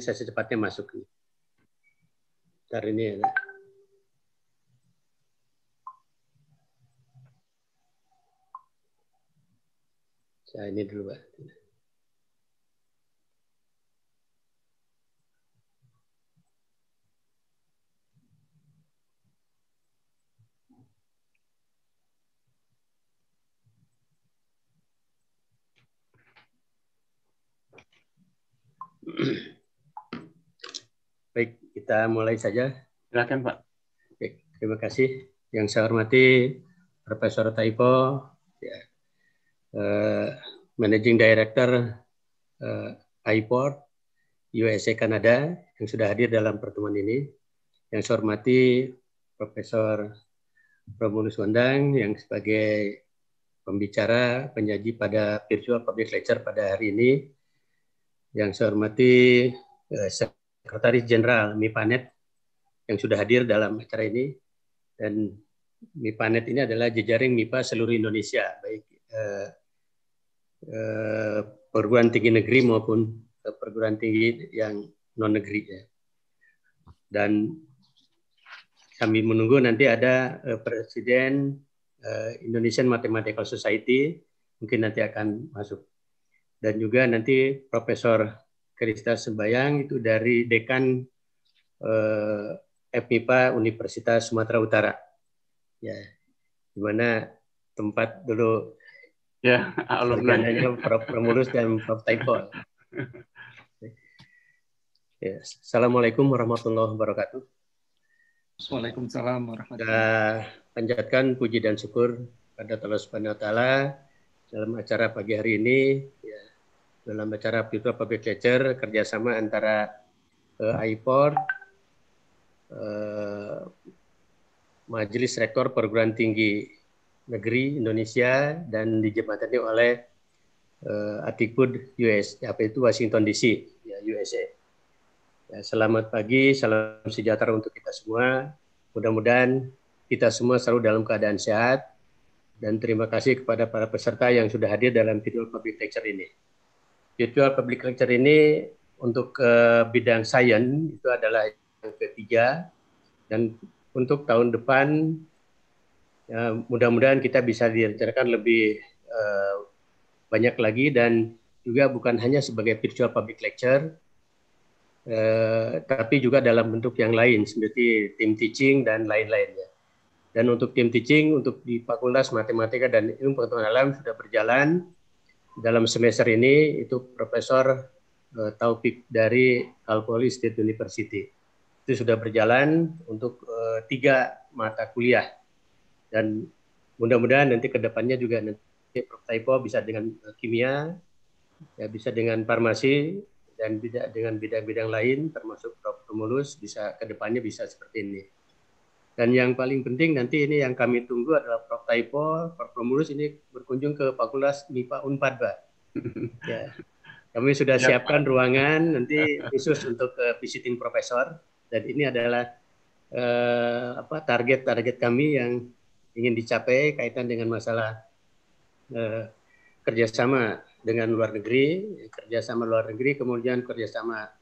saya secepatnya masuk. Ntar ini ya. Saya ini dulu, Pak. Mm-hmm. Baik, kita mulai saja. Silakan Pak. Baik, terima kasih. Yang saya hormati Profesor Taipo, ya, uh, Managing Director uh, eh, iPort USA Kanada yang sudah hadir dalam pertemuan ini. Yang saya hormati Profesor Romulus Wandang yang sebagai pembicara penyaji pada virtual public lecture pada hari ini. Yang saya hormati eh, Sekretaris Jenderal MIPANET yang sudah hadir dalam acara ini dan MIPANET ini adalah jejaring MIPA seluruh Indonesia baik eh, eh, perguruan tinggi negeri maupun eh, perguruan tinggi yang non negeri ya. Dan kami menunggu nanti ada eh, Presiden eh, Indonesian Mathematical Society mungkin nanti akan masuk dan juga nanti Profesor Krista Sembayang itu dari dekan eh, FMIPA Universitas Sumatera Utara. Ya, di mana tempat dulu ya alumni Prof. Remulus dan Prof. Taipol. Ya, Assalamualaikum warahmatullahi wabarakatuh. Assalamualaikum warahmatullahi wabarakatuh. Panjatkan puji dan syukur pada Allah Subhanahu wa taala dalam acara pagi hari ini ya, dalam acara virtual public lecture kerjasama antara uh, eh, IPOR, uh, eh, Majelis Rektor Perguruan Tinggi Negeri Indonesia dan dijembatani oleh uh, Atikbud US, apa itu Washington DC, ya, USA. Ya, selamat pagi, salam sejahtera untuk kita semua. Mudah-mudahan kita semua selalu dalam keadaan sehat dan terima kasih kepada para peserta yang sudah hadir dalam video public lecture ini virtual public lecture ini untuk uh, bidang sains itu adalah yang ketiga dan untuk tahun depan ya, mudah-mudahan kita bisa direncanakan lebih uh, banyak lagi dan juga bukan hanya sebagai virtual public lecture Uh, tapi juga dalam bentuk yang lain seperti tim teaching dan lain-lainnya. Dan untuk tim teaching untuk di Fakultas Matematika dan Ilmu Pengetahuan Alam sudah berjalan dalam semester ini itu Profesor uh, Taufik dari Alkoholi State University. Itu sudah berjalan untuk uh, tiga mata kuliah dan mudah-mudahan nanti ke depannya juga nanti Prof. Taipo bisa dengan uh, kimia, ya bisa dengan farmasi dan bidang dengan bidang-bidang lain termasuk Prof. Tumulus bisa ke depannya bisa seperti ini. Dan yang paling penting nanti ini yang kami tunggu adalah Prof. Taipo, Prof. Romulus ini berkunjung ke Fakultas MIPA Unpad, Pak. ya. Kami sudah ya, siapkan Pak. ruangan nanti khusus untuk uh, visiting profesor dan ini adalah uh, target-target kami yang ingin dicapai kaitan dengan masalah uh, kerjasama dengan luar negeri, kerjasama luar negeri, kemudian kerjasama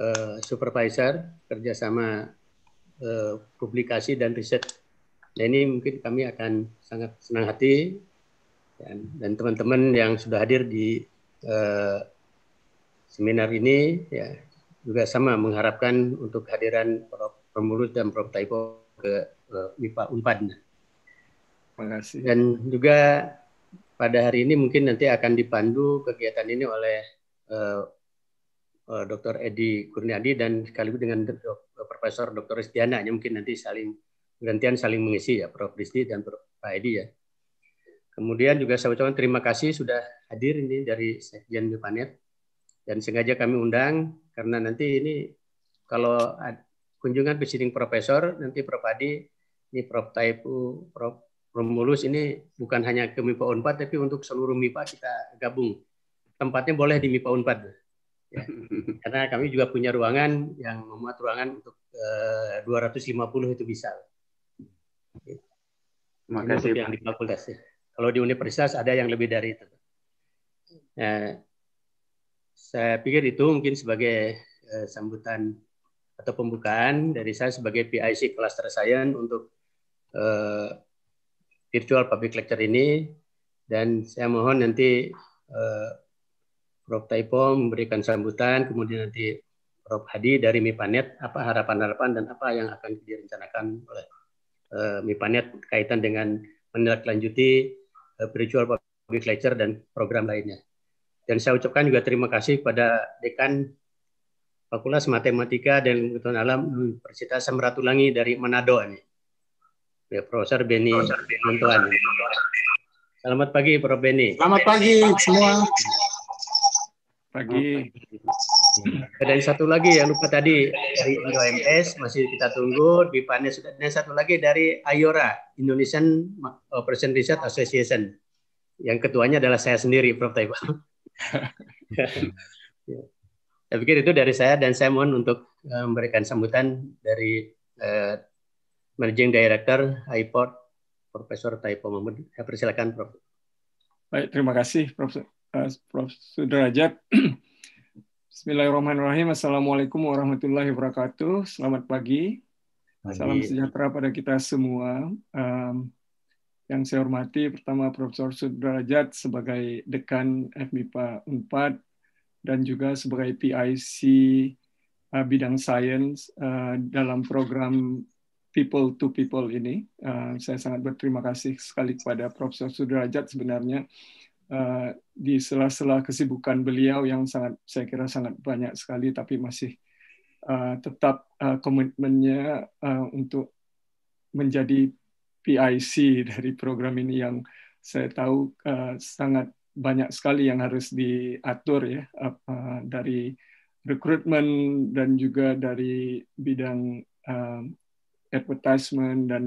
uh, supervisor, kerjasama Eh, publikasi dan riset. Nah ini mungkin kami akan sangat senang hati dan, teman-teman yang sudah hadir di uh, seminar ini ya juga sama mengharapkan untuk kehadiran Pemulus dan Prof Taipo ke eh, MIPA Unpad. Terima kasih. Dan juga pada hari ini mungkin nanti akan dipandu kegiatan ini oleh uh, eh, Dr. Edi Kurniadi dan sekaligus dengan Dr. Profesor Dr. Istiana ya mungkin nanti saling gantian saling mengisi ya Prof. Risti dan Prof. Edi ya. Kemudian juga saya ucapkan terima kasih sudah hadir ini dari Sekjen Bipanet dan sengaja kami undang karena nanti ini kalau kunjungan visiting profesor nanti Prof. Adi ini Prof. Taipu, Prof. Romulus ini bukan hanya ke MIPA Unpad tapi untuk seluruh MIPA kita gabung. Tempatnya boleh di MIPA Unpad. Ya. Karena kami juga punya ruangan yang memuat ruangan untuk eh, 250 itu bisa. Ya. Terima kasih. Yang di fakultas. Ya. Kalau di universitas ada yang lebih dari itu. Nah, saya pikir itu mungkin sebagai eh, sambutan atau pembukaan dari saya sebagai PIC Cluster Science untuk eh, virtual public lecture ini dan saya mohon nanti eh, Prof. Taipo memberikan sambutan, kemudian nanti Prof. Hadi dari MIPANET, apa harapan-harapan dan apa yang akan direncanakan oleh uh, eh, MIPANET kaitan dengan menelanjuti uh, eh, virtual public lecture dan program lainnya. Dan saya ucapkan juga terima kasih kepada Dekan Fakultas Matematika dan Ilmu Alam Universitas Semeratulangi dari Manado ini. Ya, Profesor Beni Montoan. Selamat pagi Prof Beni. Selamat pagi semua pagi. dan satu lagi yang lupa tadi dari IOMS masih kita tunggu Bipanya sudah dan satu lagi dari Ayora Indonesian eh, Operation Research Association yang ketuanya adalah saya sendiri Prof Taibal. Ya. saya pikir itu dari saya dan saya mohon untuk eh, memberikan sambutan dari eh, Managing Director IPORT Profesor Taipo Mahmud. Saya persilakan Prof. Baik, terima kasih Prof. Prof. Sudrajat. Bismillahirrahmanirrahim. Assalamualaikum warahmatullahi wabarakatuh. Selamat pagi. pagi. Salam sejahtera pada kita semua. Um, yang saya hormati pertama Prof. Sudrajat sebagai Dekan FMIPA UNPAD dan juga sebagai PIC uh, bidang sains uh, dalam program people to people ini. Uh, saya sangat berterima kasih sekali kepada Prof. Sudrajat sebenarnya Eh, di sela-sela kesibukan beliau yang sangat saya kira sangat banyak sekali tapi masih eh, tetap eh, komitmennya untuk menjadi PIC dari program ini yang saya tahu sangat banyak sekali yang harus diatur ya dari rekrutmen dan juga dari bidang advertisement dan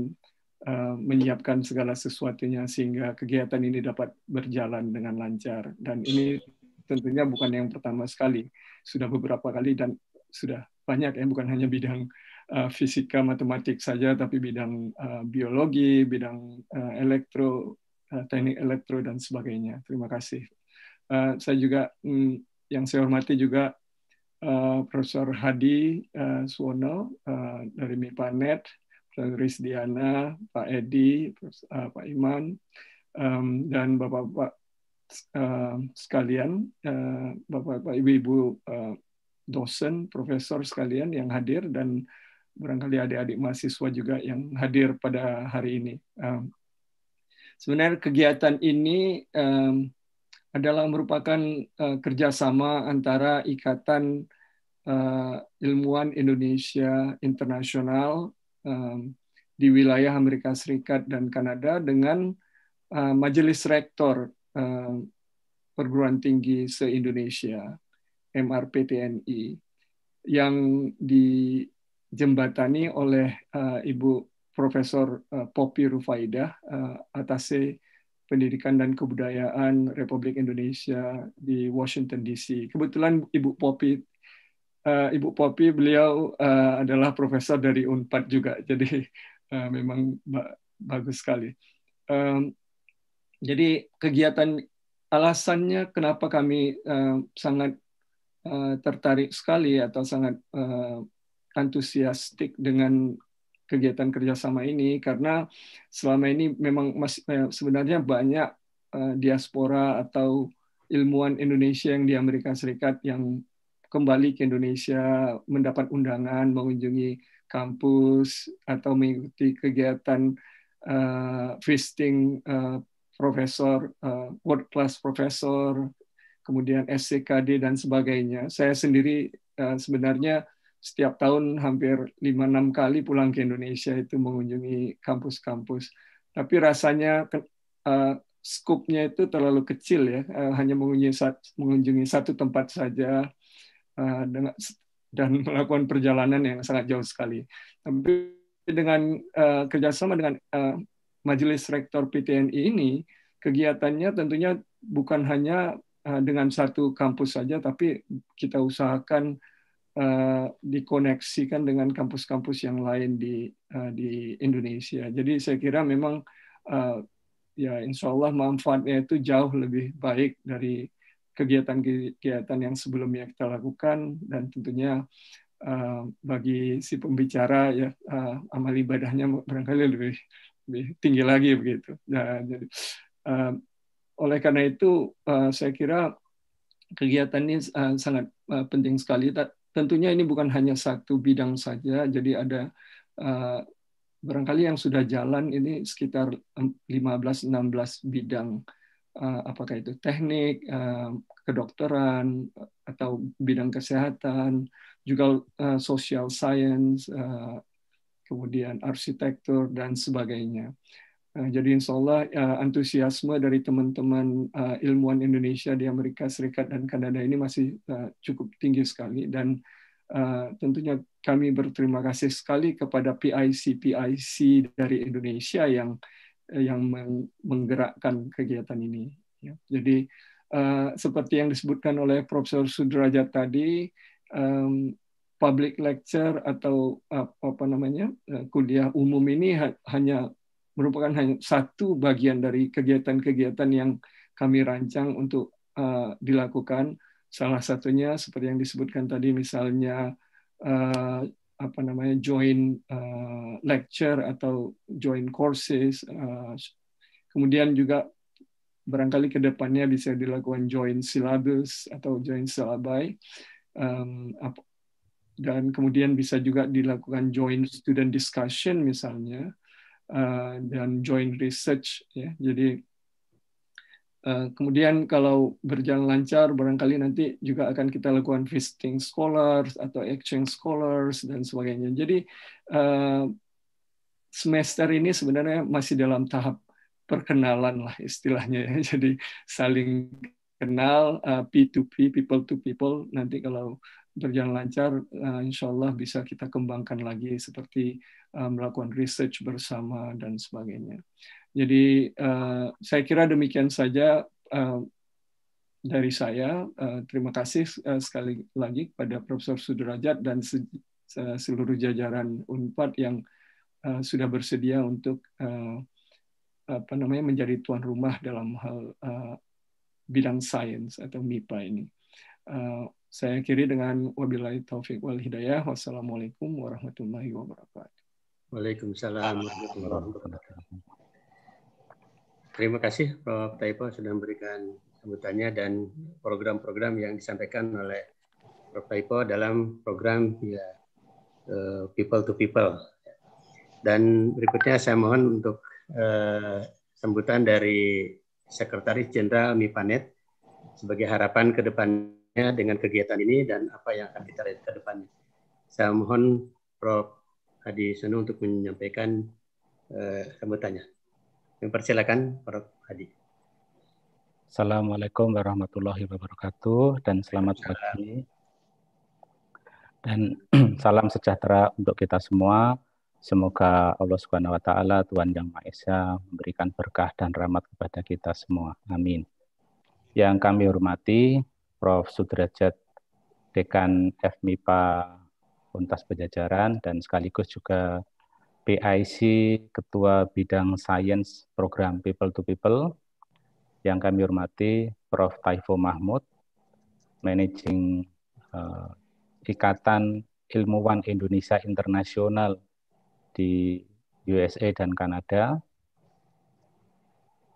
Eh, menyiapkan segala sesuatunya sehingga kegiatan ini dapat berjalan dengan lancar. Dan ini tentunya bukan yang pertama sekali, sudah beberapa kali dan sudah banyak ya, bukan hanya bidang eh, fisika matematik saja, tapi bidang eh, biologi, bidang elektro, teknik elektro dan sebagainya. Terima kasih. saya juga mm, yang saya hormati juga uh, Profesor Hadi uh, Suwono uh, dari MIPANET, Prof. Risdiana, Pak Edi, eh, Pak Iman, dan Bapak-Bapak sekalian, eh, Bapak-Bapak, Ibu-Ibu eh, dosen, profesor sekalian yang hadir, dan barangkali adik-adik mahasiswa juga yang hadir pada hari ini. sebenarnya kegiatan ini adalah merupakan kerjasama antara Ikatan Ilmuwan Indonesia Internasional di wilayah Amerika Serikat dan Kanada dengan eh, Majelis Rektor Perguruan Tinggi se-Indonesia, MRPTNI, yang dijembatani oleh eh, Ibu Profesor uh, eh, Popi Rufaida uh, atase Pendidikan dan Kebudayaan Republik Indonesia di Washington DC. Kebetulan Ibu Popi uh, Ibu Popi beliau uh, adalah profesor dari Unpad juga, jadi uh, memang ba bagus sekali. Um, jadi kegiatan alasannya kenapa kami uh, sangat uh, tertarik sekali atau sangat uh, antusiastik dengan kegiatan kerjasama ini karena selama ini memang masih, sebenarnya banyak uh, diaspora atau ilmuwan Indonesia yang di Amerika Serikat yang kembali ke Indonesia, mendapat undangan mengunjungi kampus atau mengikuti kegiatan uh, visiting uh, profesor, uh, world class profesor, kemudian SCKD dan sebagainya. Saya sendiri uh, sebenarnya setiap tahun hampir 5-6 kali pulang ke Indonesia itu mengunjungi kampus-kampus. Tapi rasanya uh, skupnya itu terlalu kecil ya, hanya mengunjungi satu tempat saja Eh, dengan, dan melakukan perjalanan yang sangat jauh sekali. Tapi dengan uh, kerjasama dengan uh, Majelis Rektor PTNI ini, kegiatannya tentunya bukan hanya uh, dengan satu kampus saja, tapi kita usahakan uh, dikoneksikan dengan kampus-kampus yang lain di uh, di Indonesia. Jadi saya kira memang uh, ya insya Allah manfaatnya itu jauh lebih baik dari kegiatan-kegiatan yang sebelumnya kita lakukan dan tentunya eh, bagi si pembicara ya eh, amal ibadahnya barangkali lebih lebih tinggi lagi begitu. Nah, jadi, eh, oleh karena itu saya kira kegiatan ini sangat penting sekali. Tentunya ini bukan hanya satu bidang saja, jadi ada uh, barangkali yang sudah jalan ini sekitar 15-16 bidang Eh, apakah itu teknik, eh, kedokteran, atau bidang kesehatan, juga eh, social science, kemudian arsitektur, dan sebagainya. Jadi insya Allah antusiasme dari teman-teman ilmuwan Indonesia di Amerika Serikat dan Kanada ini masih cukup tinggi sekali dan tentunya kami berterima kasih sekali kepada PIC PIC dari Indonesia yang Eh, yang menggerakkan kegiatan ini. Ya. Jadi eh, seperti yang disebutkan oleh Profesor Sudrajat tadi, public lecture atau apa namanya eh, kuliah umum ini hanya merupakan hanya satu bagian dari kegiatan-kegiatan yang kami rancang untuk dilakukan. Salah satunya seperti yang disebutkan tadi, misalnya apa namanya join uh, lecture atau join courses uh, kemudian juga barangkali kedepannya bisa dilakukan join syllabus atau join syllabi um, dan kemudian bisa juga dilakukan join student discussion misalnya uh, dan join research ya jadi Eh, kemudian kalau berjalan lancar barangkali nanti juga akan kita lakukan visiting scholars atau exchange scholars dan sebagainya. Jadi eh, semester ini sebenarnya masih dalam tahap perkenalan lah istilahnya ya. Jadi saling kenal P2P, eh, people to people. Nanti kalau berjalan lancar, insya Allah bisa kita kembangkan lagi seperti melakukan research bersama dan sebagainya. Jadi uh, saya kira demikian saja uh, dari saya. Uh, terima kasih uh, sekali lagi kepada Profesor Sudrajat dan se seluruh jajaran Unpad yang uh, sudah bersedia untuk uh, apa namanya menjadi tuan rumah dalam hal uh, bidang sains atau MIPA ini. Uh, saya akhiri dengan wabilai taufik wal hidayah. Wassalamualaikum warahmatullahi wabarakatuh. Waalaikumsalam warahmatullahi wabarakatuh. Terima kasih Prof. Taipo sudah memberikan sambutannya dan program-program yang disampaikan oleh Prof. Taipo dalam program ya, People to People. Dan berikutnya saya mohon untuk uh, sambutan dari Sekretaris Jenderal MIPANET sebagai harapan ke depannya dengan kegiatan ini dan apa yang akan kita lihat ke depannya. Saya mohon Prof. Hadi Sunu untuk menyampaikan uh, sambutannya. Dipersilakan Prof. Hadi. Assalamualaikum warahmatullahi wabarakatuh dan selamat pagi. Dan salam sejahtera untuk kita semua. Semoga Allah Subhanahu wa taala Tuhan Yang Maha Esa memberikan berkah dan rahmat kepada kita semua. Amin. Yang kami hormati Prof. Sudrajat Dekan FMIPA Untas Pejajaran dan sekaligus juga PIC Ketua Bidang Science Program People to People yang kami hormati Prof. Taifo Mahmud, Managing uh, Ikatan Ilmuwan Indonesia Internasional di USA dan Kanada.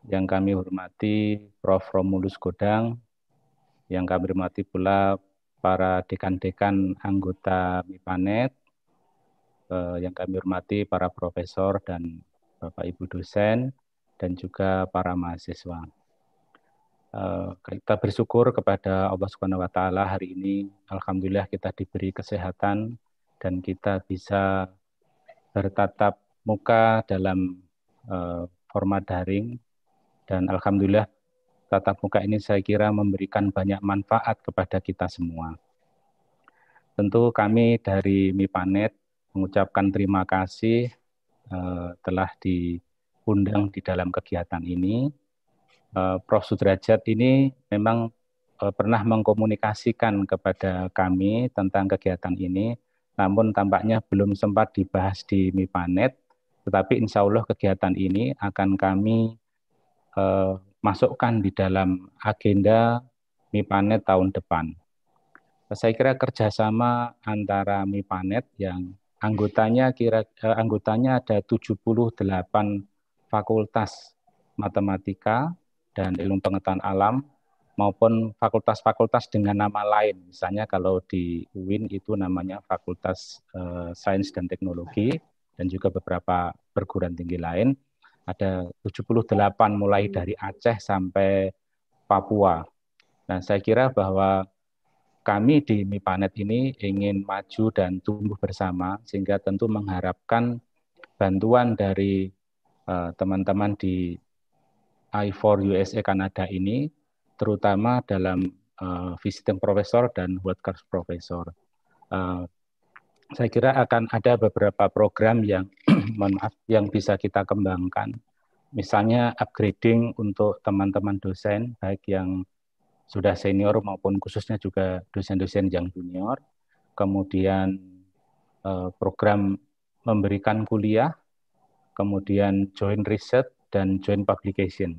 Yang kami hormati Prof. Romulus Godang, yang kami hormati pula para dekan-dekan anggota MIPANET, Eh, yang kami hormati para profesor dan Bapak Ibu dosen dan juga para mahasiswa. Eh, kita bersyukur kepada Allah Subhanahu wa taala hari ini alhamdulillah kita diberi kesehatan dan kita bisa bertatap muka dalam eh, format daring dan alhamdulillah tatap muka ini saya kira memberikan banyak manfaat kepada kita semua. Tentu kami dari MIPANET mengucapkan terima kasih uh, telah diundang di dalam kegiatan ini. Uh, Prof. Sudrajat ini memang uh, pernah mengkomunikasikan kepada kami tentang kegiatan ini, namun tampaknya belum sempat dibahas di MIPANET, tetapi insya Allah kegiatan ini akan kami uh, masukkan di dalam agenda MIPANET tahun depan. Saya kira kerjasama antara MIPANET yang Anggotanya kira eh, anggotanya ada 78 fakultas matematika dan ilmu pengetahuan alam maupun fakultas-fakultas dengan nama lain. Misalnya kalau di UIN itu namanya Fakultas eh, Sains dan Teknologi dan juga beberapa perguruan tinggi lain. Ada 78 mulai hmm. dari Aceh sampai Papua. Nah, saya kira bahwa kami di MIPANET ini ingin maju dan tumbuh bersama, sehingga tentu mengharapkan bantuan dari eh, teman-teman uh, di I4 USA Kanada ini, terutama dalam uh, visiting professor dan workers professor. Uh, saya kira akan ada beberapa program yang yang bisa kita kembangkan. Misalnya upgrading untuk teman-teman dosen baik yang sudah senior maupun khususnya juga dosen-dosen yang junior. Kemudian eh, program memberikan kuliah, kemudian join riset dan join publication.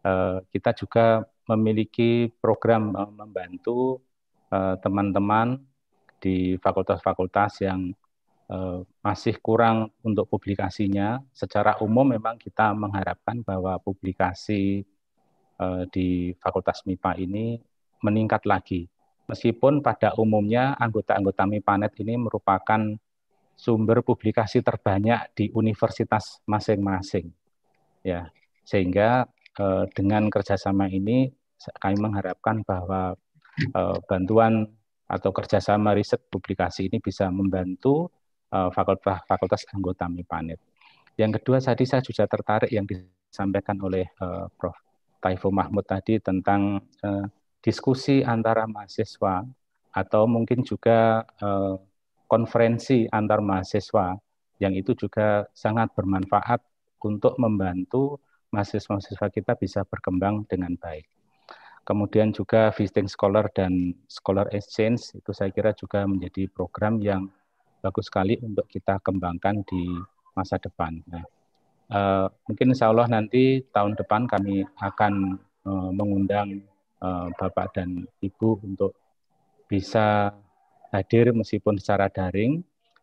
Eh, kita juga memiliki program eh, membantu teman-teman di fakultas-fakultas yang masih kurang untuk publikasinya. Secara umum memang kita mengharapkan bahwa publikasi Eh, di Fakultas MIPA ini meningkat lagi. Meskipun pada umumnya anggota-anggota MIPANET ini merupakan sumber publikasi terbanyak di universitas masing-masing. Ya, sehingga eh, dengan kerjasama ini kami mengharapkan bahwa eh, bantuan atau kerjasama riset publikasi ini bisa membantu fakultas fakultas anggota MIPANET. Yang kedua tadi saya juga tertarik yang disampaikan oleh Prof Taiful Mahmud tadi tentang eh, diskusi antara mahasiswa atau mungkin juga eh, konferensi antar mahasiswa yang itu juga sangat bermanfaat untuk membantu mahasiswa-mahasiswa kita bisa berkembang dengan baik. Kemudian juga visiting scholar dan scholar exchange itu saya kira juga menjadi program yang bagus sekali untuk kita kembangkan di masa depan. Nah, uh, mungkin insya Allah nanti tahun depan kami akan uh, mengundang uh, Bapak dan Ibu untuk bisa hadir meskipun secara daring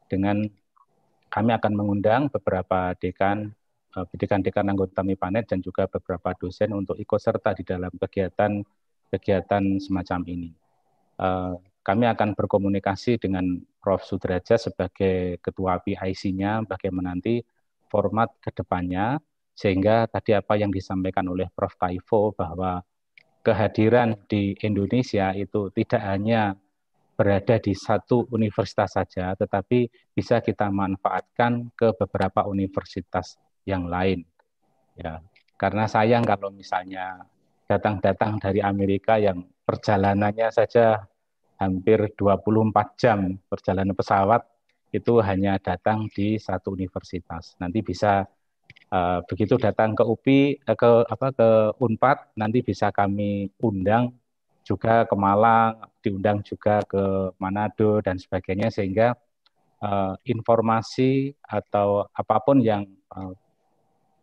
dengan kami akan mengundang beberapa dekan pendidikan-dekan anggota MIPANET dan juga beberapa dosen untuk ikut serta di dalam kegiatan-kegiatan semacam ini. Kami akan berkomunikasi dengan Prof. Sudrajat sebagai ketua PIC-nya bagaimana nanti format ke depannya sehingga tadi apa yang disampaikan oleh Prof. Kaifo bahwa kehadiran di Indonesia itu tidak hanya berada di satu universitas saja, tetapi bisa kita manfaatkan ke beberapa universitas yang lain. Ya, karena sayang kalau misalnya datang-datang dari Amerika yang perjalanannya saja hampir 24 jam perjalanan pesawat itu hanya datang di satu universitas. Nanti bisa uh, begitu datang ke UPI uh, eh, ke apa ke Unpad nanti bisa kami undang juga ke Malang, diundang juga ke Manado dan sebagainya sehingga uh, informasi atau apapun yang uh,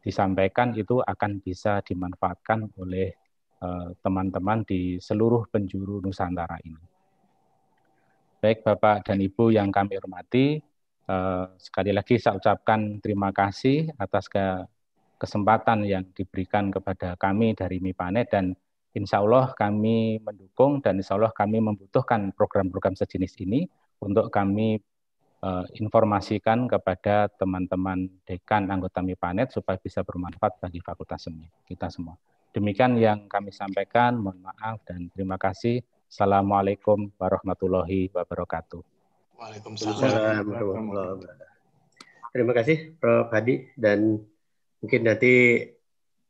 disampaikan itu akan bisa dimanfaatkan oleh teman-teman uh, teman -teman di seluruh penjuru Nusantara ini. Baik Bapak dan Ibu yang kami hormati, eh, sekali lagi saya ucapkan terima kasih atas kesempatan yang diberikan kepada kami dari MIPANE dan insya Allah kami mendukung dan insya Allah kami membutuhkan program-program sejenis ini untuk kami eh, informasikan kepada teman-teman dekan anggota MIPANET supaya bisa bermanfaat bagi Fakultas Seni kita semua. Demikian yang kami sampaikan, mohon maaf dan terima kasih. Assalamualaikum warahmatullahi wabarakatuh. Waalaikumsalam warahmatullahi wabarakatuh. Terima kasih Prof. Hadi dan mungkin nanti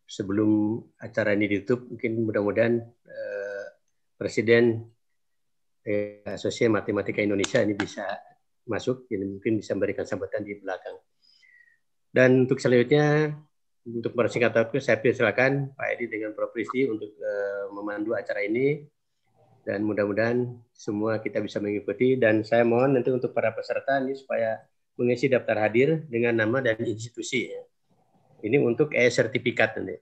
sebelum acara ini ditutup mungkin mudah-mudahan eh, Presiden eh, Asosiasi Matematika Indonesia ini bisa masuk, dan mungkin bisa memberikan sambutan di belakang. Dan untuk selanjutnya untuk bersingkat waktu saya persilakan Pak Edi dengan Prof. Rizky untuk eh, memandu acara ini dan mudah-mudahan semua kita bisa mengikuti dan saya mohon nanti untuk para peserta ini supaya mengisi daftar hadir dengan nama dan institusi ya. ini untuk e sertifikat nanti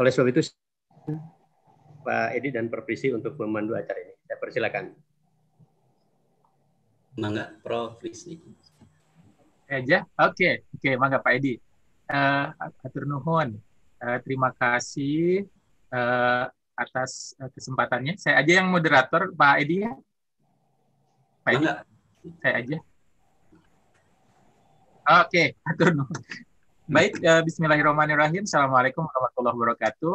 oleh, sebab itu Pak Edi dan Perpisi untuk memandu acara ini saya persilakan mangga Prof Rizli aja oke okay. oke okay, mangga Pak Edi uh, atur nuhun uh, terima kasih eh, atas eh, kesempatannya. Saya aja yang moderator, Pak Edi ya. Pak Edi, saya aja. Oke, atur Baik, eh, Bismillahirrahmanirrahim. Assalamualaikum warahmatullahi wabarakatuh.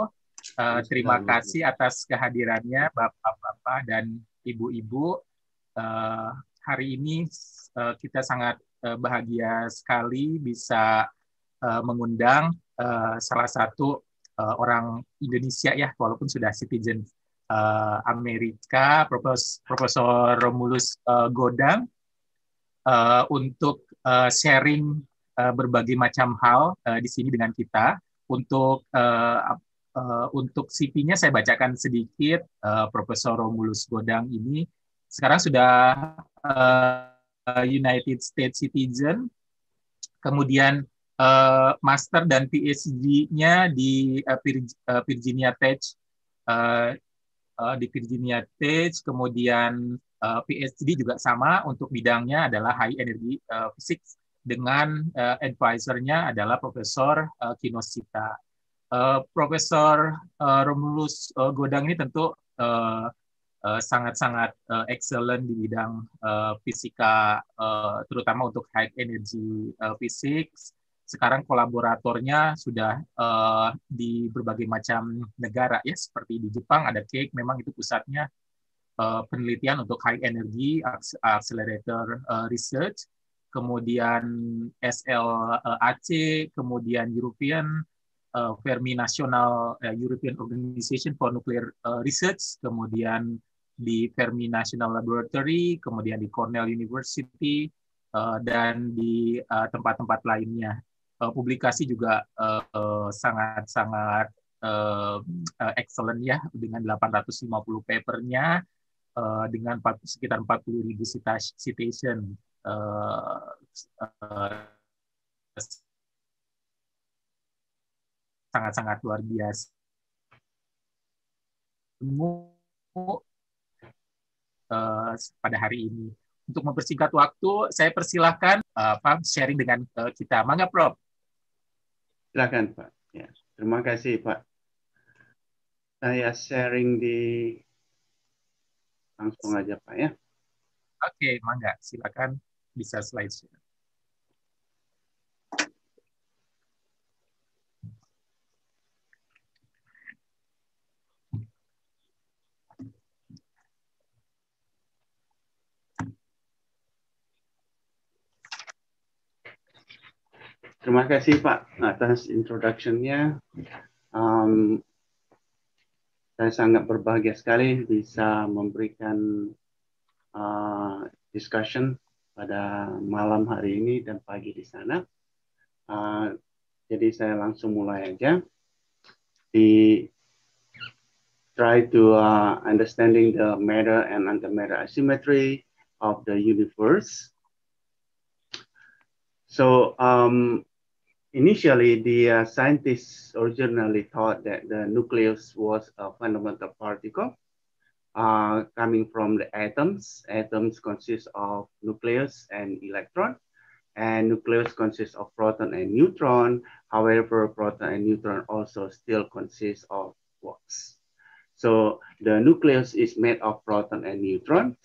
Eh, terima kasih atas kehadirannya Bapak-Bapak dan Ibu-Ibu. hari ini kita sangat bahagia sekali bisa mengundang salah satu uh, orang Indonesia ya, walaupun sudah citizen uh, Amerika, Profesor Romulus uh, Godang, uh, untuk uh, sharing uh, berbagai macam hal uh, di sini dengan kita. Untuk uh, uh, untuk CV-nya saya bacakan sedikit. Uh, Profesor Romulus Godang ini sekarang sudah uh, United States citizen, kemudian Eh, master dan PhD-nya di uh, Virginia Tech uh, uh, di Virginia Tech, kemudian uh, PhD juga sama untuk bidangnya adalah high energy uh, physics dengan uh, nya adalah Profesor uh, Kinoshita. Uh, Profesor uh, Romulus uh, Godang ini tentu uh, uh, sangat-sangat uh, excellent di bidang uh, fisika, uh, terutama untuk high energy uh, physics sekarang kolaboratornya sudah uh, di berbagai macam negara ya seperti di Jepang ada cake memang itu pusatnya uh, penelitian untuk high energy accelerator uh, research kemudian SLAC kemudian European uh, Fermi National uh, European Organization for Nuclear uh, Research kemudian di Fermi National Laboratory kemudian di Cornell University uh, dan di tempat-tempat uh, tempat -tempat lainnya uh, publikasi juga eh, sangat-sangat uh, uh, excellent ya dengan 850 papernya uh, dengan 40, sekitar 40 ribu citation uh, uh, sangat-sangat luar biasa. Uh, pada hari ini. Untuk mempersingkat waktu, saya persilahkan uh, sharing dengan uh, kita. Mangga Prof. Silakan Pak. Ya. Terima kasih Pak. Saya sharing di langsung aja Pak ya. Oke, mangga. Silakan bisa slide. Terima kasih Pak atas introductionnya. Um, saya sangat berbahagia sekali bisa memberikan uh, discussion pada malam hari ini dan pagi di sana. Uh, jadi saya langsung mulai aja. Di try to uh, understanding the matter and antimatter asymmetry of the universe. So um, initially, the uh, scientists originally thought that the nucleus was a fundamental particle uh, coming from the atoms. Atoms consist of nucleus and electron, and nucleus consists of proton and neutron. However, proton and neutron also still consist of quarks. So the nucleus is made of proton and neutron,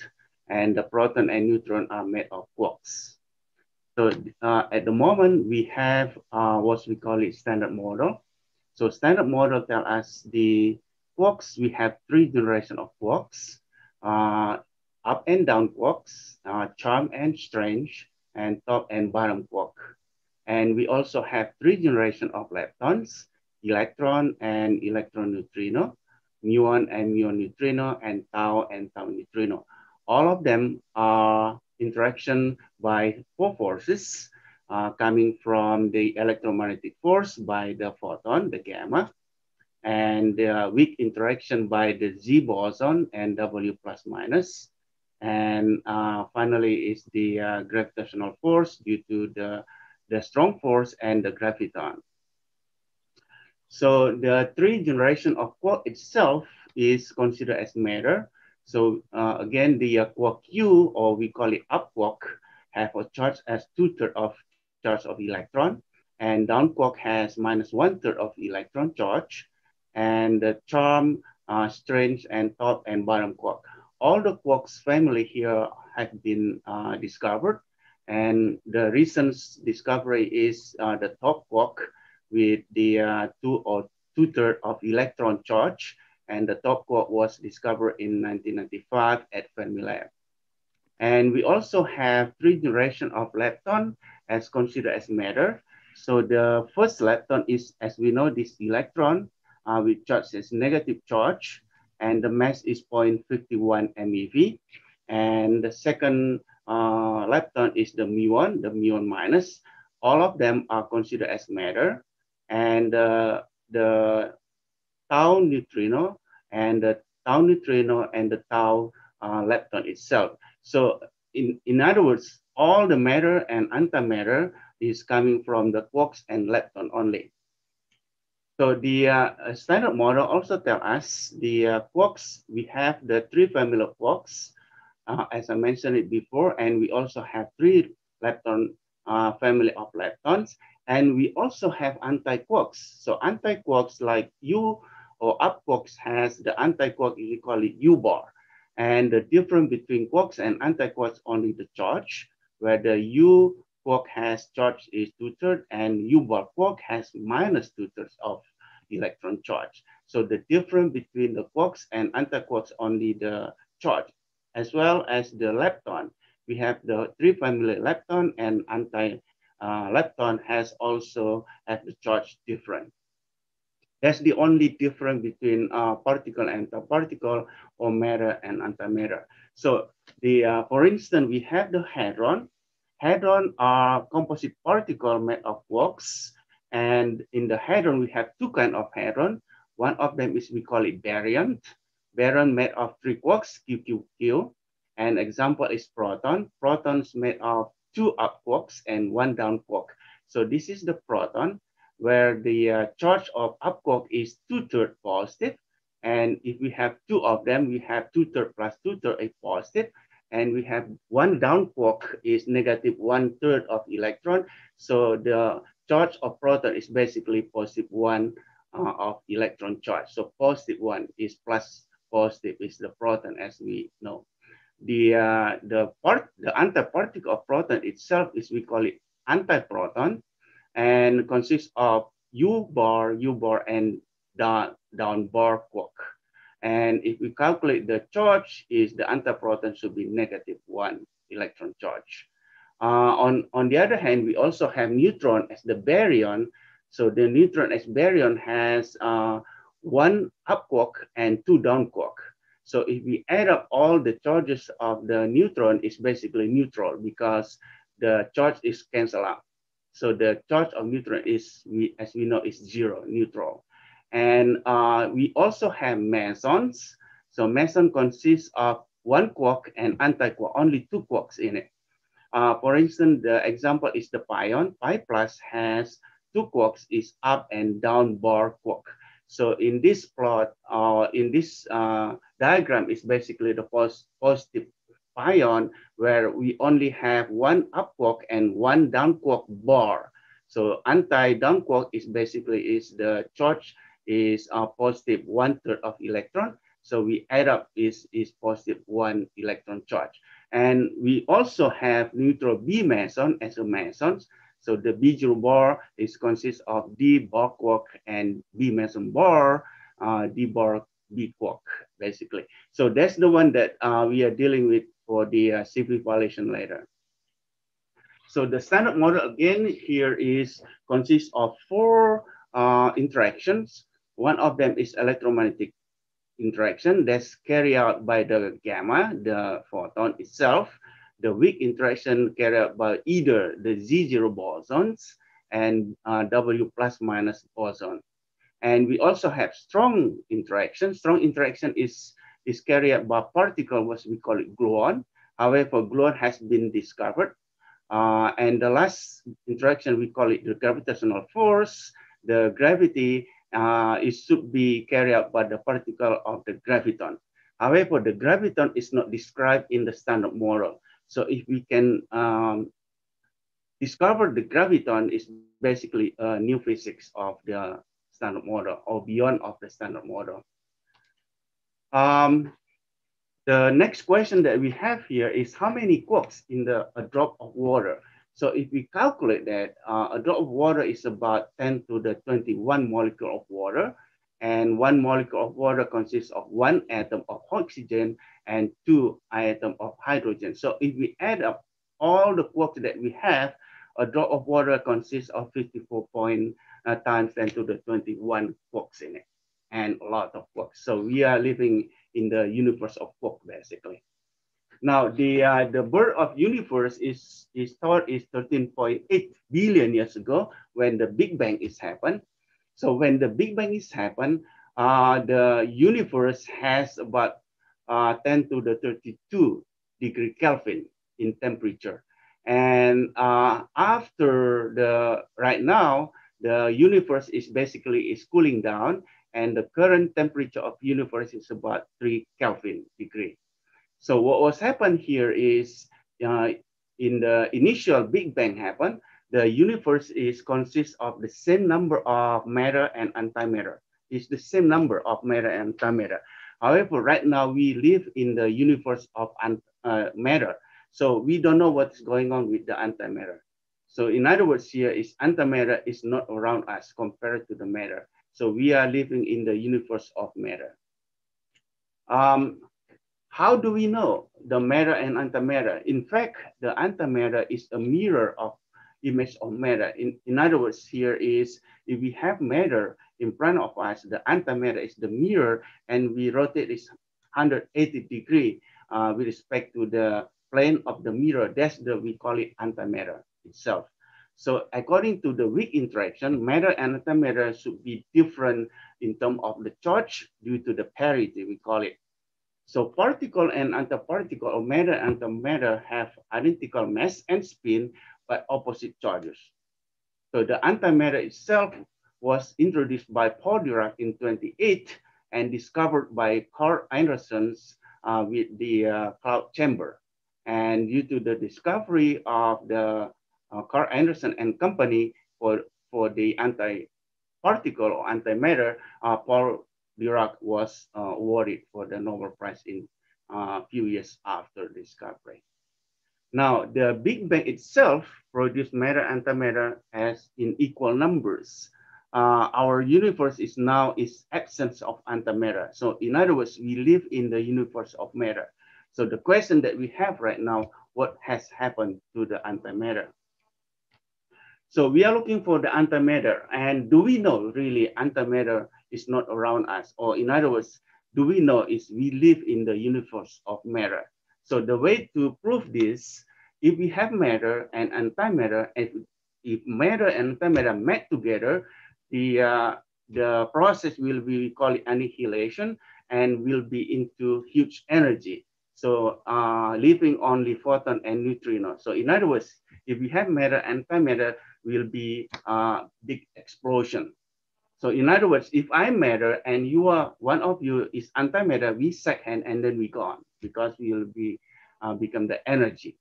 and the proton and neutron are made of quarks. So uh, at the moment, we have uh, what we call it standard model. So standard model tell us the quarks, we have three generation of quarks, uh, up and down quarks, uh, charm and strange, and top and bottom quark. And we also have three generation of leptons, electron and electron neutrino, muon and muon neutrino, and tau and tau neutrino. All of them are interaction by four forces uh, coming from the electromagnetic force by the photon, the gamma, and uh, weak interaction by the Z boson and W plus minus. And uh, finally is the uh, gravitational force due to the, the strong force and the graviton. So the three generation of quark itself is considered as matter so uh, again, the uh, quark U, or we call it up quark, have a charge as two-thirds of charge of electron, and down quark has minus one-third of electron charge, and the charm, uh, strange, and top and bottom quark. All the quarks family here have been uh, discovered, and the recent discovery is uh, the top quark with the uh, two or two-thirds of electron charge, and the top quark was discovered in 1995 at Fermi Lab. And we also have three generations of lepton as considered as matter. So the first lepton is, as we know, this electron uh, with charge negative charge, and the mass is 0.51 MeV. And the second uh, lepton is the muon, the muon minus. All of them are considered as matter. And uh, the tau neutrino and the tau neutrino and the tau uh, lepton itself. So in, in other words, all the matter and antimatter is coming from the quarks and lepton only. So the uh, standard model also tell us the uh, quarks, we have the three family of quarks, uh, as I mentioned it before, and we also have three lepton uh, family of leptons, and we also have anti-quarks. So anti-quarks like U, or up quarks has the anti-quark is call it U bar. And the difference between quarks and anti-quarks only the charge, where the U quark has charge is two-thirds and U bar quark has minus two-thirds of electron charge. So the difference between the quarks and anti-quarks only the charge, as well as the lepton. We have the three family lepton and anti-lepton uh, has also at the charge different. That's the only difference between uh, particle and uh, particle or matter and antimatter. So the, uh, for instance, we have the hadron. Hadron are composite particle made of quarks, And in the hadron, we have two kind of hadron. One of them is we call it baryon. Baryon made of three quarks, QQQ. An example is proton. Protons made of two up quarks and one down quark. So this is the proton where the uh, charge of Abkok is two-thirds positive. And if we have two of them, we have two-thirds plus two-thirds is positive. And we have one down quark is negative one-third of electron. So the charge of proton is basically positive one uh, of electron charge. So positive one is plus positive is the proton as we know. The, uh, the part, the antiparticle of proton itself is we call it antiproton and consists of U bar, U bar, and down, down bar quark. And if we calculate the charge, is the antiproton should be negative one electron charge. Uh, on, on the other hand, we also have neutron as the baryon. So the neutron as baryon has uh, one up quark and two down quark. So if we add up all the charges of the neutron, it's basically neutral because the charge is cancelled out. So the charge of neutron is, we, as we know, is zero, neutral. And uh, we also have mesons. So meson consists of one quark and antiquark, only two quarks in it. Uh, for instance, the example is the pion. Pi plus has two quarks, is up and down bar quark. So in this plot, or uh, in this uh, diagram, is basically the pos positive Pion, where we only have one up quark and one down quark bar. So anti-down quark is basically is the charge is a uh, positive one third of electron. So we add up is, is positive one electron charge. And we also have neutral B meson as a mesons. So the zero bar is consists of D bar quark and B meson bar, uh, D bar B quark basically. So that's the one that uh, we are dealing with for the uh, civil violation later. So the standard model again here is consists of four uh, interactions. One of them is electromagnetic interaction that's carried out by the gamma, the photon itself. The weak interaction carried out by either the Z0 bosons and uh, W plus minus boson. And we also have strong interaction. Strong interaction is is carried by particle, what we call it gluon. However, gluon has been discovered. Uh, and the last interaction, we call it the gravitational force. The gravity, uh, it should be carried out by the particle of the graviton. However, the graviton is not described in the standard model. So if we can um, discover the graviton is basically a new physics of the standard model or beyond of the standard model. Um, the next question that we have here is how many quarks in the, a drop of water? So if we calculate that, uh, a drop of water is about 10 to the 21 molecule of water. And one molecule of water consists of one atom of oxygen and two atoms of hydrogen. So if we add up all the quarks that we have, a drop of water consists of 54 point uh, times 10 to the 21 quarks in it and a lot of work. So we are living in the universe of work, basically. Now, the, uh, the birth of universe is, is thought is 13.8 billion years ago when the Big Bang is happened. So when the Big Bang is happened, uh, the universe has about uh, 10 to the 32 degree Kelvin in temperature. And uh, after the, right now, the universe is basically is cooling down and the current temperature of universe is about three Kelvin degree. So what was happened here is uh, in the initial Big Bang happened, the universe is consists of the same number of matter and antimatter. It's the same number of matter and antimatter. However, right now we live in the universe of uh, matter. So we don't know what's going on with the antimatter. So in other words, here is antimatter is not around us compared to the matter. So we are living in the universe of matter. Um, how do we know the matter and antimatter? In fact, the antimatter is a mirror of image of matter. In, in other words, here is if we have matter in front of us, the antimatter is the mirror and we rotate it 180 degree uh, with respect to the plane of the mirror. That's the, we call it antimatter itself. So according to the weak interaction, matter and antimatter should be different in terms of the charge due to the parity, we call it. So particle and antiparticle or matter and antimatter have identical mass and spin, but opposite charges. So the antimatter itself was introduced by Paul Dirac in 28 and discovered by Carl Anderson's uh, with the uh, cloud chamber. And due to the discovery of the uh, Carl Anderson and company for, for the anti-particle or anti-matter, uh, Paul Dirac was uh, awarded for the Nobel Prize in a uh, few years after discovery. Now, the Big Bang itself produced matter antimatter as in equal numbers. Uh, our universe is now is absence of antimatter. So in other words, we live in the universe of matter. So the question that we have right now, what has happened to the antimatter? So we are looking for the antimatter. And do we know really antimatter is not around us? Or in other words, do we know is we live in the universe of matter? So the way to prove this, if we have matter and antimatter, if, if matter and antimatter met together, the, uh, the process will be, we call it annihilation, and will be into huge energy. So uh, leaving only photon and neutrino. So in other words, if we have matter and antimatter, will be a big explosion. So in other words, if i matter and you are one of you is antimatter, we shake hand and then we go on because we will be uh, become the energy.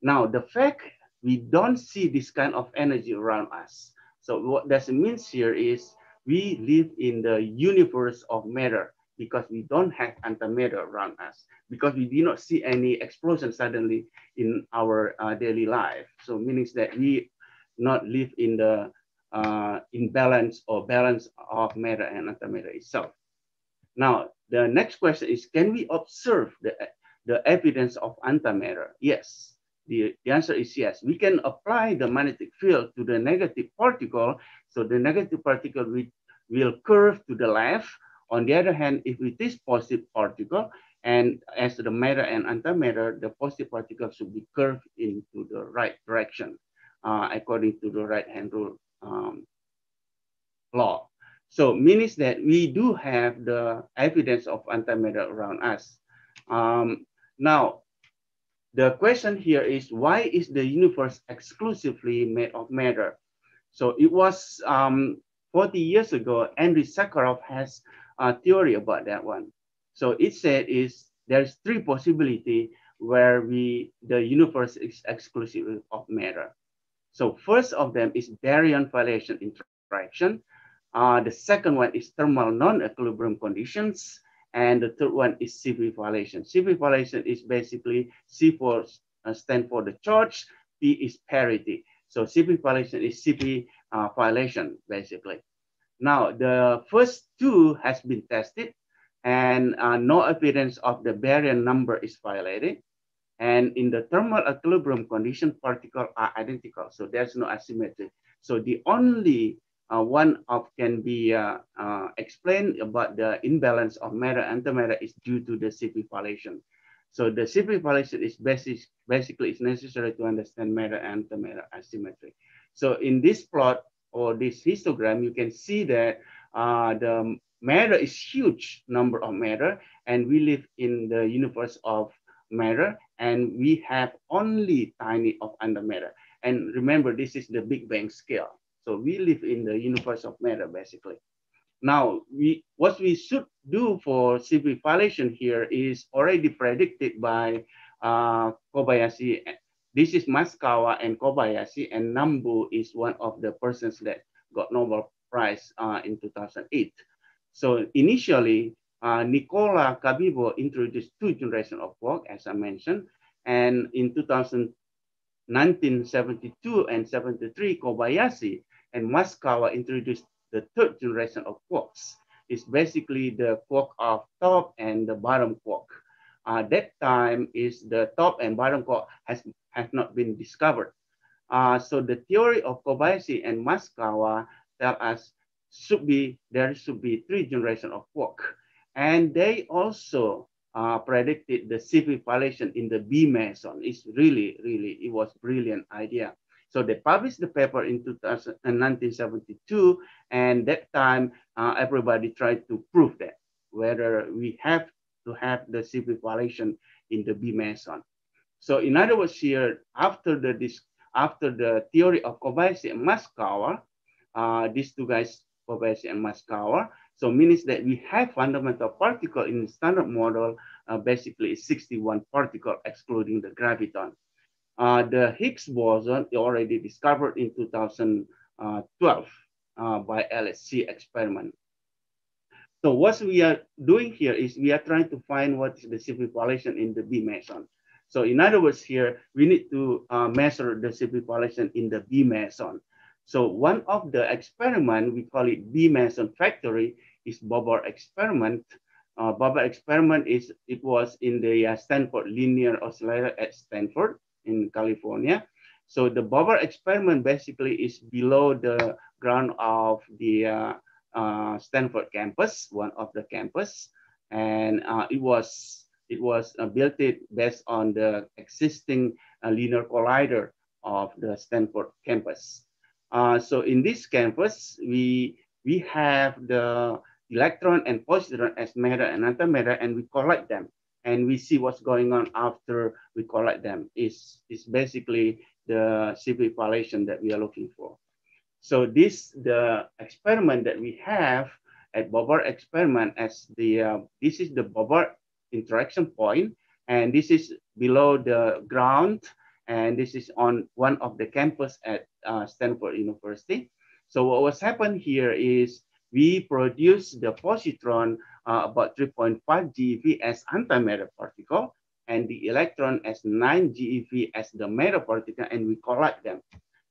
Now the fact we don't see this kind of energy around us. So what that means here is we live in the universe of matter because we don't have antimatter around us because we do not see any explosion suddenly in our uh, daily life. So meaning that we not live in the uh, imbalance or balance of matter and antimatter itself. Now, the next question is, can we observe the, the evidence of antimatter? Yes, the, the answer is yes. We can apply the magnetic field to the negative particle. So the negative particle will, will curve to the left. On the other hand, if it is positive particle, and as the matter and antimatter, the positive particle should be curved into the right direction. Uh, according to the right hand rule um, law. So means that we do have the evidence of antimatter around us. Um, now, the question here is why is the universe exclusively made of matter? So it was um, 40 years ago, Andrei Sakharov has a theory about that one. So it said is there's three possibility where we the universe is exclusive of matter. So first of them is baryon violation interaction. Uh, the second one is thermal non-equilibrium conditions. And the third one is CV violation. CV violation is basically c stands uh, stand for the charge, P is parity. So CP violation is CP uh, violation, basically. Now, the first two has been tested and uh, no appearance of the barrier number is violated. And in the thermal equilibrium condition, particles are identical. So there's no asymmetry. So the only uh, one of can be uh, uh, explained about the imbalance of matter and antimatter is due to the CP violation. So the CP violation is basic, basically is necessary to understand matter and antimatter asymmetry. So in this plot or this histogram, you can see that uh, the matter is huge number of matter and we live in the universe of matter and we have only tiny of antimatter. And remember, this is the Big Bang scale. So we live in the universe of matter, basically. Now, we, what we should do for CP violation here is already predicted by uh, Kobayashi. This is Maskawa and Kobayashi, and Nambu is one of the persons that got Nobel Prize uh, in 2008. So initially, uh, Nicola Cabibo introduced two generations of work, as I mentioned. And in 1972 and 73, Kobayashi and Maskawa introduced the third generation of quarks. It's basically the quark of top and the bottom quark. Uh, that time is the top and bottom quark has, has not been discovered. Uh, so the theory of Kobayashi and Maskawa tell us should be there should be three generation of quark. And they also uh, predicted the CP violation in the B meson. It's really, really, it was brilliant idea. So they published the paper in 2000, 1972, and that time uh, everybody tried to prove that whether we have to have the CP violation in the B meson. So in other words, here after the this, after the theory of Kobayashi and Maskawa, uh, these two guys, Kobayashi and Maskawa, so means that we have fundamental particle in standard model, uh, basically 61 particle excluding the graviton. Uh, the Higgs boson already discovered in 2012 uh, by LSC experiment. So what we are doing here is we are trying to find what is the CP population in the B meson. So in other words here, we need to uh, measure the CP population in the B meson. So one of the experiment, we call it B Mason factory, is Bobber experiment. Uh, Bobber experiment is, it was in the uh, Stanford linear oscillator at Stanford in California. So the Bobber experiment basically is below the ground of the uh, uh, Stanford campus, one of the campus. And uh, it was, it was uh, built it based on the existing uh, linear collider of the Stanford campus. Uh, so in this campus, we, we have the electron and positron as matter and antimatter, and we collect them. And we see what's going on after we collect them. Is is basically the CP violation that we are looking for. So this, the experiment that we have at Bobart experiment as the, uh, this is the Bobart interaction point, and this is below the ground and this is on one of the campus at uh, Stanford University. So what was happened here is we produce the positron uh, about 3.5 GeV as antimatter particle and the electron as 9 GeV as the matter particle and we collide them.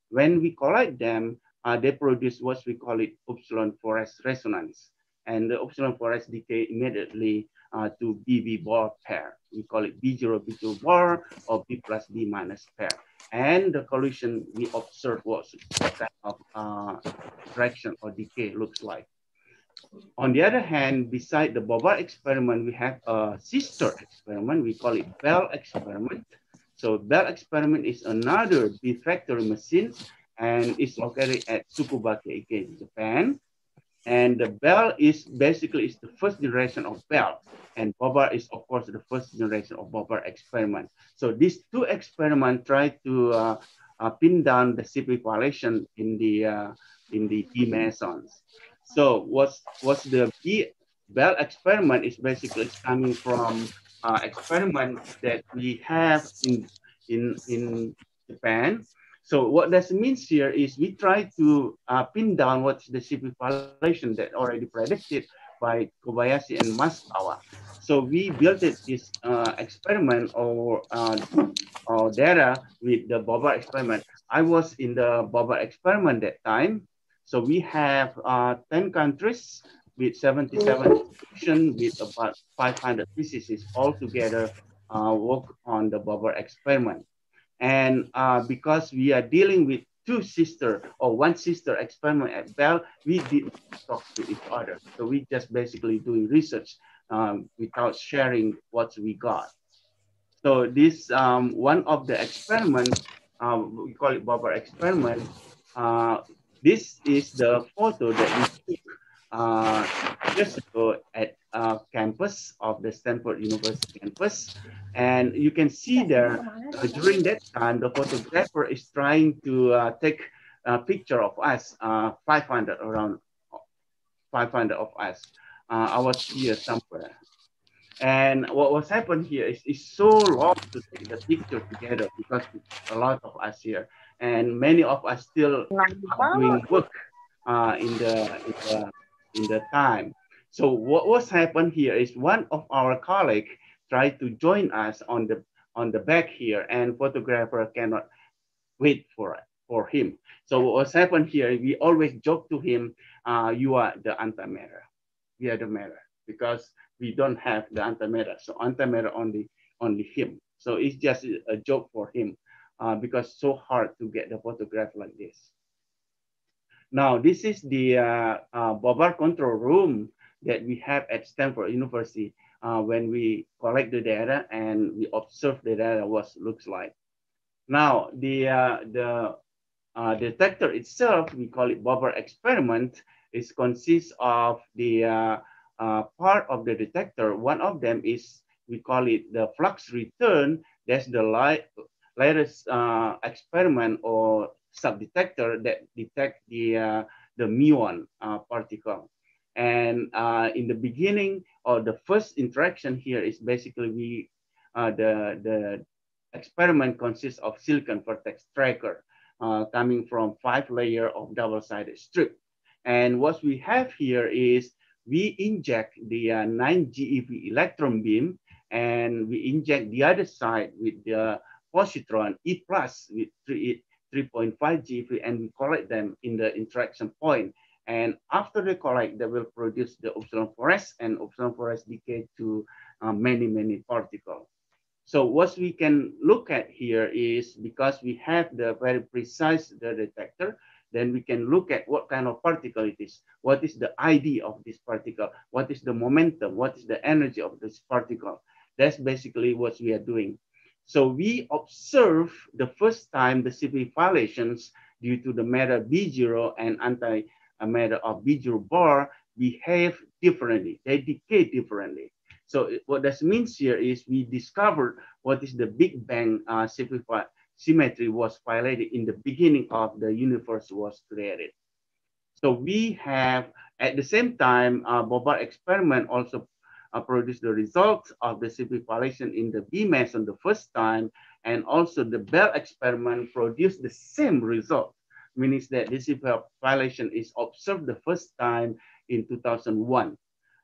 When we collide them, uh, they produce what we call it upsilon forest resonance. And the upsilon forest decay immediately uh, to BB bar pair. We call it B0, B2 bar or B plus B minus pair. And the collision we observed was what of uh, fraction or decay looks like. On the other hand, beside the Bobart experiment, we have a sister experiment. We call it Bell experiment. So Bell experiment is another B factory machine and it's located at Tsukubake, again, Japan. And the Bell is basically is the first generation of Bell. And Bobber is, of course, the first generation of Bobber experiment. So these two experiments try to uh, uh, pin down the CP violation in the uh, in the B mesons. So what's what's the B Bell experiment is basically coming from uh, experiment that we have in in in Japan so what that means here is we try to uh, pin down what's the simplification that already predicted by Kobayashi and Masawa. So we built this uh, experiment or, uh, or data with the Boba experiment. I was in the Boba experiment that time. So we have uh, 10 countries with 77 institutions with about 500 physicists all together uh, work on the Boba experiment. And uh, because we are dealing with two sister or one sister experiment at Bell, we didn't talk to each other. So we just basically doing research um, without sharing what we got. So this um, one of the experiments, uh, we call it Bobber experiment. Uh, this is the photo that we took uh, just ago at uh, campus of the Stanford University campus. And you can see there uh, during that time, the photographer is trying to uh, take a picture of us, uh, 500, around 500 of us. I uh, was here somewhere. And what was happened here is it's so long to take the picture together because a lot of us here. And many of us still doing work uh, in, the, in, the, in the time. So what was happened here is one of our colleague try to join us on the on the back here and photographer cannot wait for for him. So what's happened here, we always joke to him, uh, you are the antimatter. We are the matter because we don't have the antimatter. So antimatter only, only him. So it's just a joke for him uh, because so hard to get the photograph like this. Now, this is the uh, uh, Bobar control room that we have at Stanford University uh, when we collect the data and we observe the data what looks like. Now, the, uh, the uh, detector itself, we call it bobber experiment, is consists of the uh, uh, part of the detector. One of them is, we call it the flux return. That's the light, latest uh, experiment or sub detector that detect the, the muon particle. And uh, in the beginning, or the first interaction here is basically we, uh, the, the experiment consists of silicon vertex tracker uh, coming from five layer of double-sided strip. And what we have here is we inject the uh, 9 GeV electron beam and we inject the other side with the positron E plus with 3.5 GeV and we collect them in the interaction point and after they collect, they will produce the epsilon forest and epsilon forest decay to uh, many, many particles. So what we can look at here is because we have the very precise the detector, then we can look at what kind of particle it is. What is the ID of this particle? What is the momentum? What is the energy of this particle? That's basically what we are doing. So we observe the first time the CP violations due to the matter B0 and anti a matter of visual bar behave differently, they decay differently. So what that means here is we discovered what is the Big Bang uh, symmetry was violated in the beginning of the universe was created. So we have, at the same time, uh, Bobart experiment also uh, produced the results of the symmetry violation in the B-mason the first time, and also the Bell experiment produced the same result means that this violation is observed the first time in 2001.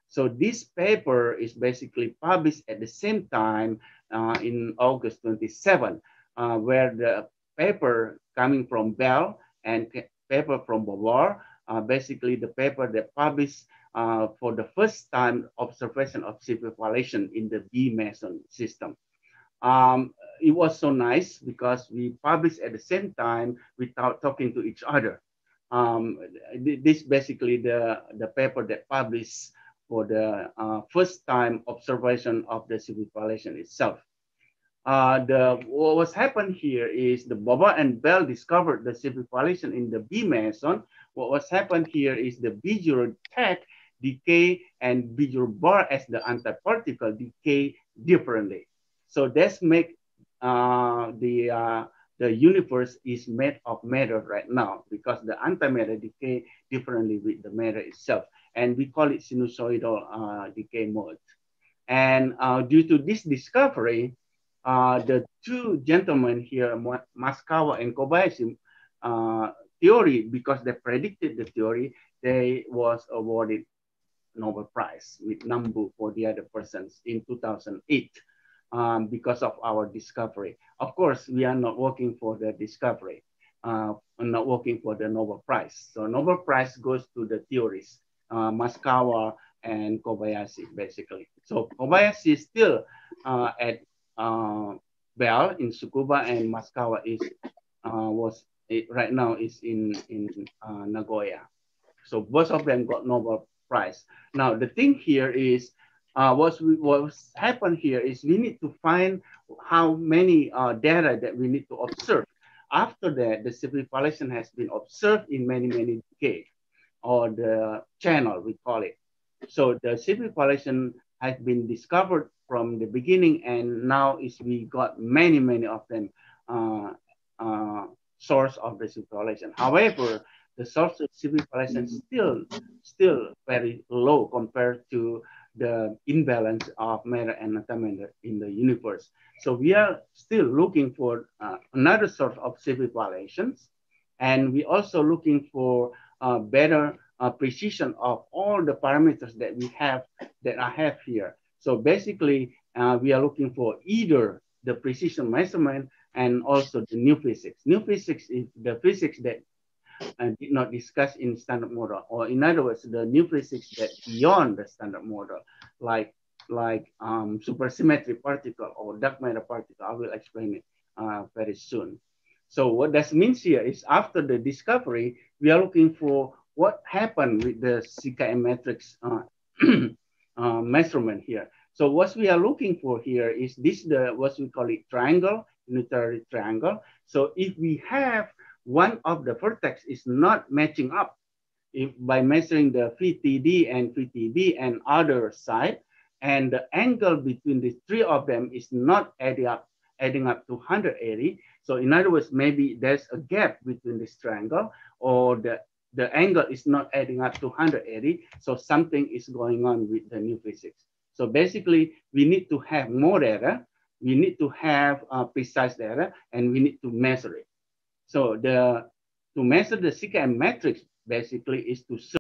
So this paper is basically published at the same time uh, in August 27, uh, where the paper coming from Bell and paper from Bovar, uh, basically the paper that published uh, for the first time observation of civil violation in the B-Mason system. Um, it was so nice because we published at the same time without talking to each other. Um, this basically the, the paper that published for the uh, first time observation of the civil violation itself. Uh, the, what's happened here is the Boba and Bell discovered the civil violation in the B meson. What was happened here is the b tech decay and Bijur bar as the antiparticle decay differently. So that's make uh, the uh, the universe is made of matter right now because the antimatter decay differently with the matter itself, and we call it sinusoidal uh, decay mode. And uh, due to this discovery, uh, the two gentlemen here, Maskawa and Kobayashi, uh, theory because they predicted the theory, they was awarded Nobel Prize with Nambu for the other persons in 2008 um, because of our discovery. Of course, we are not working for the discovery, uh, not working for the Nobel Prize. So Nobel Prize goes to the theorists, uh, Maskawa and Kobayashi, basically. So Kobayashi is still uh, at uh, Bell in Tsukuba and Maskawa is uh, was right now is in in uh, Nagoya. So both of them got Nobel Prize. Now the thing here is uh, what's, what's happened here is we need to find how many uh, data that we need to observe. After that, the simplification has been observed in many, many decades, or the channel, we call it. So the simplification has been discovered from the beginning, and now is we got many, many of them uh, uh, source of the simplification. However, the source of simplification mm-hmm. still, still very low compared to the imbalance of matter and antimatter in the universe. So we are still looking for uh, another sort of civic violations. And we also looking for uh, better uh, precision of all the parameters that we have, that I have here. So basically, uh, we are looking for either the precision measurement and also the new physics. New physics is the physics that and did not discuss in standard model, or in other words, the new physics that beyond the standard model, like like um, supersymmetric particle or dark matter particle. I will explain it uh, very soon. So what that means here is after the discovery, we are looking for what happened with the CKM matrix uh, uh, measurement here. So what we are looking for here is this the what we call it triangle, unitary triangle. So if we have one of the vertex is not matching up if by measuring the VTD and VTB and other side, and the angle between the three of them is not adding up, adding up to 180. So in other words, maybe there's a gap between this triangle or the, the angle is not adding up to 180. So something is going on with the new physics. So basically, we need to have more data, we need to have uh, precise data, and we need to measure it. So the to measure the CKM matrix basically is to